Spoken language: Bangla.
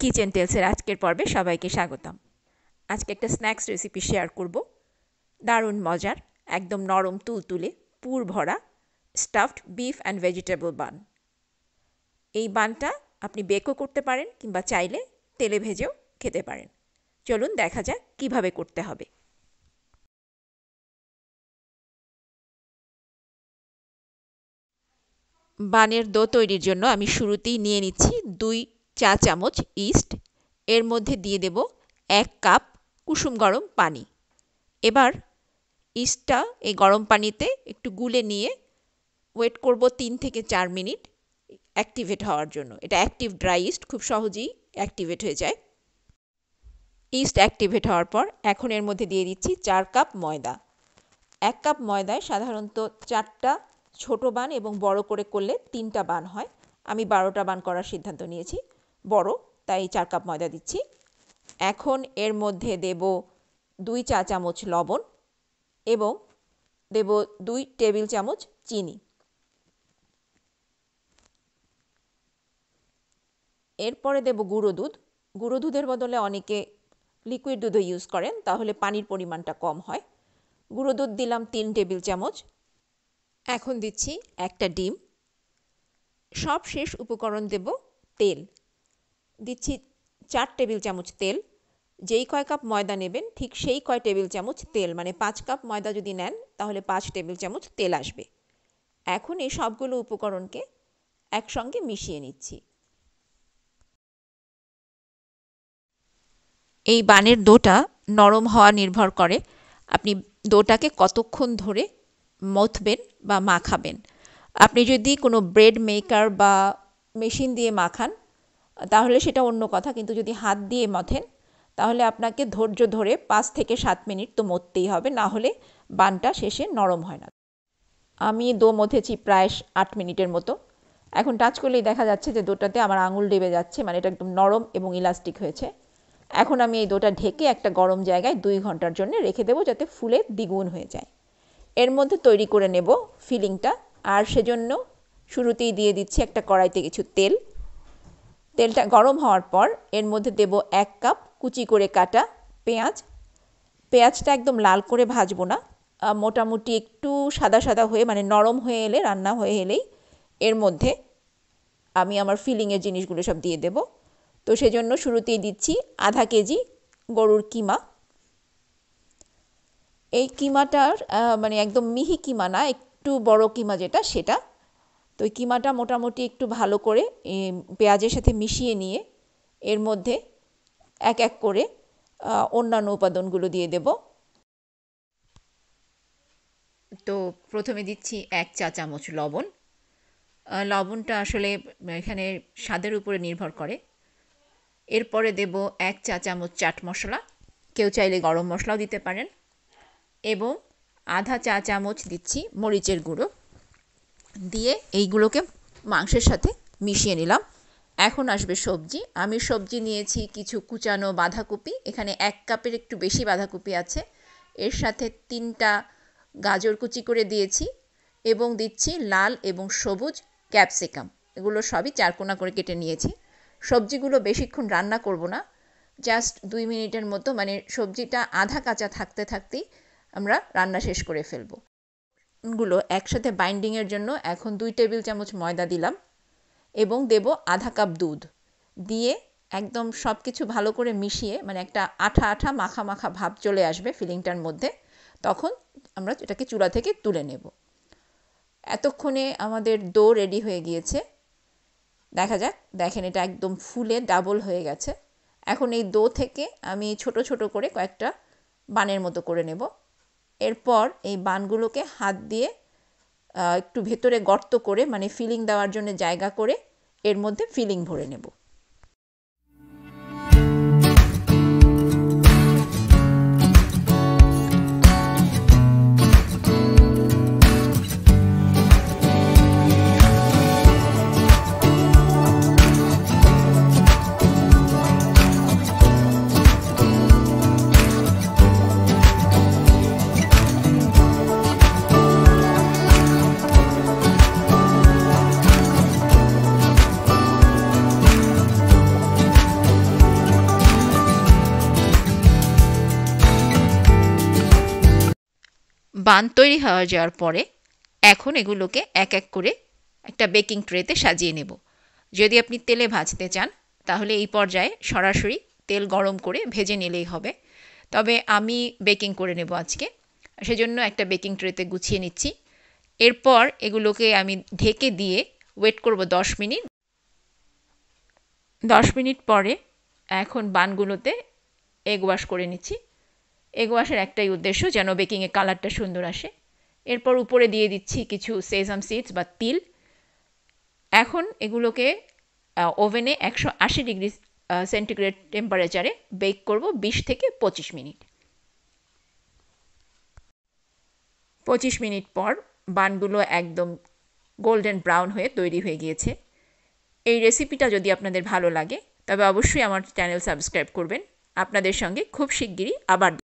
কিচেন টেলসের আজকের পর্বে সবাইকে স্বাগতম আজকে একটা স্ন্যাক্স রেসিপি শেয়ার করব দারুণ মজার একদম নরম তুলতুলে পুর ভরা stuffed beef and vegetable bun এই বানটা আপনি বেকও করতে পারেন কিংবা চাইলে তেলে ভেজেও খেতে পারেন চলুন দেখা যাক কিভাবে করতে হবে বানের দো তৈরির জন্য আমি শুরুতেই নিয়ে নিচ্ছি দুই চা চামচ ইস্ট এর মধ্যে দিয়ে দেব এক কাপ কুসুম গরম পানি এবার ইস্টটা এই গরম পানিতে একটু গুলে নিয়ে ওয়েট করব তিন থেকে চার মিনিট অ্যাক্টিভেট হওয়ার জন্য এটা অ্যাক্টিভ ড্রাই ইস্ট খুব সহজেই অ্যাক্টিভেট হয়ে যায় ইস্ট অ্যাক্টিভেট হওয়ার পর এখন এর মধ্যে দিয়ে দিচ্ছি চার কাপ ময়দা এক কাপ ময়দায় সাধারণত চারটা ছোট বান এবং বড় করে করলে তিনটা বান হয় আমি বারোটা বান করার সিদ্ধান্ত নিয়েছি বড় তাই চার কাপ ময়দা দিচ্ছি এখন এর মধ্যে দেব দুই চা চামচ লবণ এবং দেব দুই টেবিল চামচ চিনি এরপরে দেব গুঁড়ো দুধ গুঁড়ো দুধের বদলে অনেকে লিকুইড দুধও ইউজ করেন তাহলে পানির পরিমাণটা কম হয় গুঁড়ো দুধ দিলাম তিন টেবিল চামচ এখন দিচ্ছি একটা ডিম সব শেষ উপকরণ দেব তেল দিচ্ছি চার টেবিল চামচ তেল যেই কয় কাপ ময়দা নেবেন ঠিক সেই কয় টেবিল চামচ তেল মানে পাঁচ কাপ ময়দা যদি নেন তাহলে পাঁচ টেবিল চামচ তেল আসবে এখন এই সবগুলো উপকরণকে একসঙ্গে মিশিয়ে নিচ্ছি এই বানের দোটা নরম হওয়া নির্ভর করে আপনি দোটাকে কতক্ষণ ধরে মথবেন বা মাখাবেন আপনি যদি কোনো ব্রেড মেকার বা মেশিন দিয়ে মাখান তাহলে সেটা অন্য কথা কিন্তু যদি হাত দিয়ে মথেন তাহলে আপনাকে ধৈর্য ধরে পাঁচ থেকে সাত মিনিট তো মরতেই হবে না হলে বানটা শেষে নরম হয় না আমি দো মথেছি প্রায় আট মিনিটের মতো এখন টাচ করলেই দেখা যাচ্ছে যে দোটাতে আমার আঙুল ডেবে যাচ্ছে মানে এটা একদম নরম এবং ইলাস্টিক হয়েছে এখন আমি এই দোটা ঢেকে একটা গরম জায়গায় দুই ঘন্টার জন্য রেখে দেবো যাতে ফুলে দ্বিগুণ হয়ে যায় এর মধ্যে তৈরি করে নেব ফিলিংটা আর সেজন্য শুরুতেই দিয়ে দিচ্ছি একটা কড়াইতে কিছু তেল তেলটা গরম হওয়ার পর এর মধ্যে দেব এক কাপ কুচি করে কাটা পেঁয়াজ পেঁয়াজটা একদম লাল করে ভাজবো না মোটামুটি একটু সাদা সাদা হয়ে মানে নরম হয়ে এলে রান্না হয়ে এলেই এর মধ্যে আমি আমার ফিলিংয়ের জিনিসগুলো সব দিয়ে দেব তো সেজন্য শুরুতেই দিচ্ছি আধা কেজি গরুর কিমা এই কিমাটার মানে একদম মিহি কিমা না একটু বড় কিমা যেটা সেটা তো ওই কিমাটা মোটামুটি একটু ভালো করে পেঁয়াজের সাথে মিশিয়ে নিয়ে এর মধ্যে এক এক করে অন্যান্য উপাদানগুলো দিয়ে দেব তো প্রথমে দিচ্ছি এক চা চামচ লবণ লবণটা আসলে এখানে স্বাদের উপরে নির্ভর করে এরপরে দেব এক চা চামচ চাট মশলা কেউ চাইলে গরম মশলাও দিতে পারেন এবং আধা চা চামচ দিচ্ছি মরিচের গুঁড়ো দিয়ে এইগুলোকে মাংসের সাথে মিশিয়ে নিলাম এখন আসবে সবজি আমি সবজি নিয়েছি কিছু কুচানো বাঁধাকপি এখানে এক কাপের একটু বেশি বাঁধাকপি আছে এর সাথে তিনটা গাজর কুচি করে দিয়েছি এবং দিচ্ছি লাল এবং সবুজ ক্যাপসিকাম এগুলো সবই চারকোনা করে কেটে নিয়েছি সবজিগুলো বেশিক্ষণ রান্না করব না জাস্ট দুই মিনিটের মতো মানে সবজিটা আধা কাঁচা থাকতে থাকতেই আমরা রান্না শেষ করে ফেলবো গুলো একসাথে বাইন্ডিংয়ের জন্য এখন দুই টেবিল চামচ ময়দা দিলাম এবং দেব আধা কাপ দুধ দিয়ে একদম সব কিছু ভালো করে মিশিয়ে মানে একটা আঠা আঠা মাখা মাখা ভাব চলে আসবে ফিলিংটার মধ্যে তখন আমরা এটাকে চুলা থেকে তুলে নেব এতক্ষণে আমাদের দো রেডি হয়ে গিয়েছে দেখা যাক দেখেন এটা একদম ফুলে ডাবল হয়ে গেছে এখন এই দো থেকে আমি ছোট ছোট করে কয়েকটা বানের মতো করে নেব এরপর এই বানগুলোকে হাত দিয়ে একটু ভেতরে গর্ত করে মানে ফিলিং দেওয়ার জন্য জায়গা করে এর মধ্যে ফিলিং ভরে নেব বান তৈরি হয়ে যাওয়ার পরে এখন এগুলোকে এক এক করে একটা বেকিং ট্রেতে সাজিয়ে নেব যদি আপনি তেলে ভাজতে চান তাহলে এই পর্যায়ে সরাসরি তেল গরম করে ভেজে নিলেই হবে তবে আমি বেকিং করে নেব আজকে সেজন্য একটা বেকিং ট্রেতে গুছিয়ে নিচ্ছি এরপর এগুলোকে আমি ঢেকে দিয়ে ওয়েট করব দশ মিনিট দশ মিনিট পরে এখন বানগুলোতে এগ ওয়াশ করে নিচ্ছি এগো আসার একটাই উদ্দেশ্য যেন বেকিংয়ে কালারটা সুন্দর আসে এরপর উপরে দিয়ে দিচ্ছি কিছু সেজাম সিডস বা তিল এখন এগুলোকে ওভেনে একশো আশি ডিগ্রি সেন্টিগ্রেড টেম্পারেচারে বেক করব ২০ থেকে ২৫ মিনিট ২৫ মিনিট পর বানগুলো একদম গোল্ডেন ব্রাউন হয়ে তৈরি হয়ে গিয়েছে এই রেসিপিটা যদি আপনাদের ভালো লাগে তবে অবশ্যই আমার চ্যানেল সাবস্ক্রাইব করবেন আপনাদের সঙ্গে খুব শিগগিরই আবার